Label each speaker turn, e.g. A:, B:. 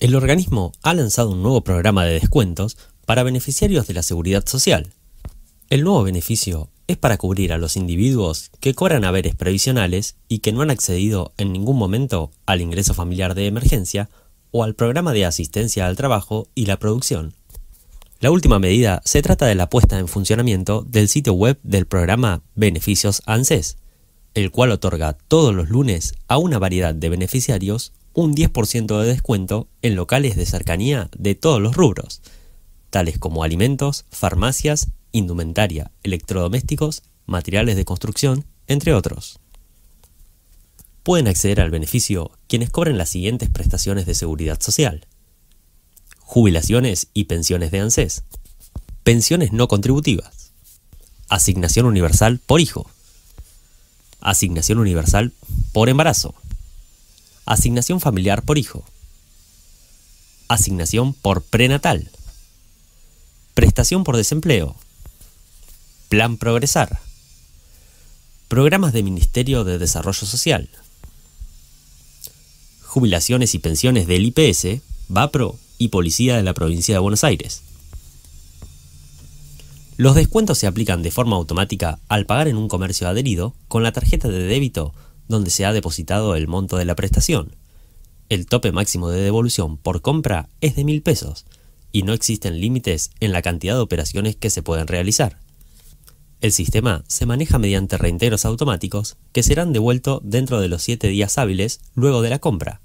A: El organismo ha lanzado un nuevo programa de descuentos para beneficiarios de la seguridad social. El nuevo beneficio es para cubrir a los individuos que cobran haberes previsionales y que no han accedido en ningún momento al ingreso familiar de emergencia o al programa de asistencia al trabajo y la producción. La última medida se trata de la puesta en funcionamiento del sitio web del programa Beneficios ANSES, el cual otorga todos los lunes a una variedad de beneficiarios un 10% de descuento en locales de cercanía de todos los rubros, tales como alimentos, farmacias, indumentaria, electrodomésticos, materiales de construcción, entre otros. Pueden acceder al beneficio quienes cobren las siguientes prestaciones de seguridad social. Jubilaciones y pensiones de ANSES. Pensiones no contributivas. Asignación universal por hijo asignación universal por embarazo, asignación familiar por hijo, asignación por prenatal, prestación por desempleo, plan progresar, programas de Ministerio de Desarrollo Social, jubilaciones y pensiones del IPS, VAPRO y Policía de la Provincia de Buenos Aires, los descuentos se aplican de forma automática al pagar en un comercio adherido con la tarjeta de débito donde se ha depositado el monto de la prestación. El tope máximo de devolución por compra es de mil pesos y no existen límites en la cantidad de operaciones que se pueden realizar. El sistema se maneja mediante reinteros automáticos que serán devueltos dentro de los 7 días hábiles luego de la compra.